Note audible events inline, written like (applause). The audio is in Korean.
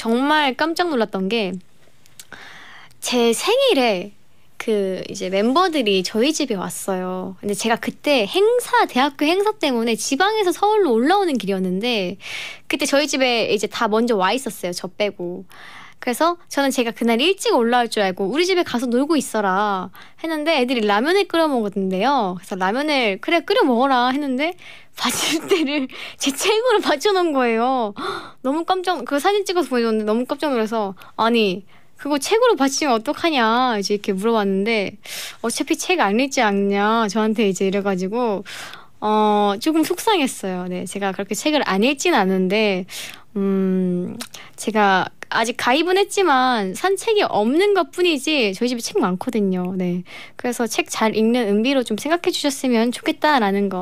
정말 깜짝 놀랐던 게 제 생일에 그 이제 멤버들이 저희 집에 왔어요. 근데 제가 그때 행사, 대학교 행사 때문에 지방에서 서울로 올라오는 길이었는데 그때 저희 집에 이제 다 먼저 와 있었어요. 저 빼고. 그래서 저는 제가 그날 일찍 올라올 줄 알고 우리 집에 가서 놀고 있어라 했는데 애들이 라면을 끓여 먹었는데요. 그래서 라면을 그래 끓여 먹어라 했는데 받침대를 (laughs) 제 책으로 받쳐놓은 거예요. (gasps) 너무 깜짝 그 사진 찍어서 보내줬는데 너무 깜짝 놀라서 아니 그거 책으로 받치면 어떡하냐 이제 이렇게 물어봤는데 어차피 책 안 읽지 않냐 저한테 이제 이래가지고 어 조금 속상했어요. 네 제가 그렇게 책을 안 읽진 않는데 음 제가 아직 가입은 했지만 산 책이 없는 것 뿐이지 저희 집에 책 많거든요. 네. 그래서 책 잘 읽는 은비로 좀 생각해 주셨으면 좋겠다라는 거.